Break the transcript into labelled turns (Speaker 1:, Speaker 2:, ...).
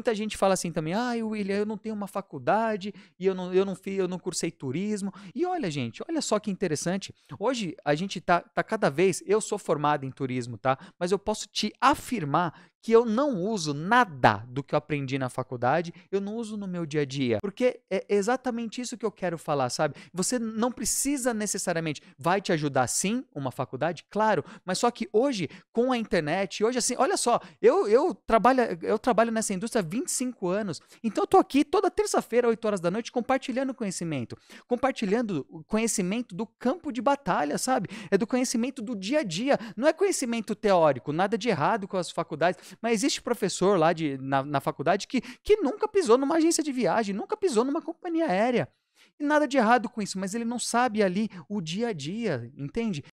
Speaker 1: Muita gente fala assim também, ah, William, eu não tenho uma faculdade e eu não, eu não fui eu não cursei turismo. E olha, gente, olha só que interessante. Hoje a gente tá, tá cada vez, eu sou formado em turismo, tá? Mas eu posso te afirmar que eu não uso nada do que eu aprendi na faculdade, eu não uso no meu dia a dia. Porque é exatamente isso que eu quero falar, sabe? Você não precisa necessariamente. Vai te ajudar sim uma faculdade? Claro, mas só que hoje, com a internet, hoje assim, olha só, eu, eu, trabalho, eu trabalho nessa indústria há 25 anos, então eu tô aqui toda terça-feira, 8 horas da noite, compartilhando conhecimento. Compartilhando conhecimento do campo de batalha, sabe? É do conhecimento do dia a dia. Não é conhecimento teórico, nada de errado com as faculdades. Mas existe professor lá de, na, na faculdade que, que nunca pisou numa agência de viagem, nunca pisou numa companhia aérea. E nada de errado com isso, mas ele não sabe ali o dia a dia, entende?